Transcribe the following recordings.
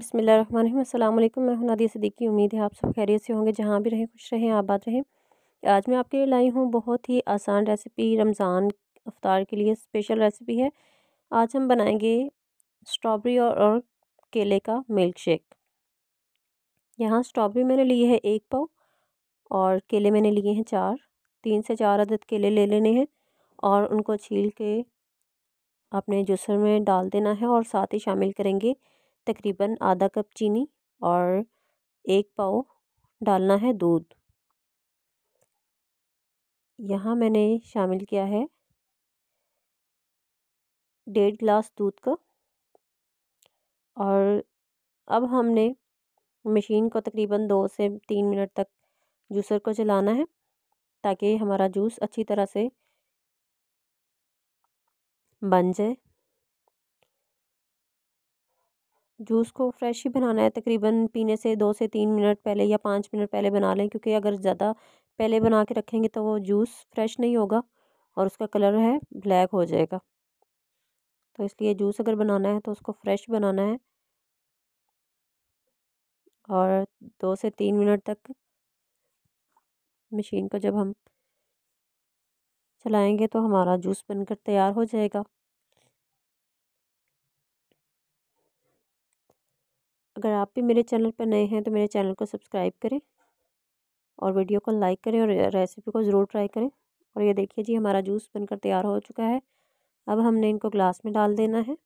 बसमिल मैं हूं नादिया सदीकी उम्मीद है आप सब खैरियत से होंगे जहाँ भी रहें खुश रहें आबाद रहें आज मैं आपके लिए लाई हूँ बहुत ही आसान रेसिपी रमज़ान अफ्तार के लिए स्पेशल रेसिपी है आज हम बनाएंगे स्ट्रॉबेरी और, और केले का मिल्क शेक यहाँ स्ट्रॉबेरी मैंने ली है एक पाव और केले मैंने लिए हैं चार तीन से चार अदद केले ले लेने हैं और उनको छील के अपने जूसर में डाल देना है और साथ ही शामिल करेंगे तकरीबन आधा कप चीनी और एक पाव डालना है दूध यहाँ मैंने शामिल किया है डेढ़ गिलास दूध का और अब हमने मशीन को तकरीबन दो से तीन मिनट तक जूसर को चलाना है ताकि हमारा जूस अच्छी तरह से बन जाए जूस को फ्रेश ही बनाना है तकरीबन पीने से दो से तीन मिनट पहले या पाँच मिनट पहले बना लें क्योंकि अगर ज़्यादा पहले बना के रखेंगे तो वो जूस फ्रेश नहीं होगा और उसका कलर है ब्लैक हो जाएगा तो इसलिए जूस अगर बनाना है तो उसको फ्रेश बनाना है और दो से तीन मिनट तक मशीन को जब हम चलाएंगे तो हमारा जूस बनकर तैयार हो जाएगा अगर आप भी मेरे चैनल पर नए हैं तो मेरे चैनल को सब्सक्राइब करें और वीडियो को लाइक करें और रेसिपी को ज़रूर ट्राई करें और ये देखिए जी हमारा जूस बनकर तैयार हो चुका है अब हमने इनको ग्लास में डाल देना है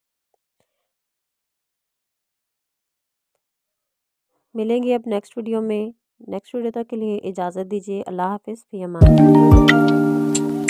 मिलेंगे अब नेक्स्ट वीडियो में नेक्स्ट वीडियो तक के लिए इजाज़त दीजिए अल्लाह हाफिज़ फी अमान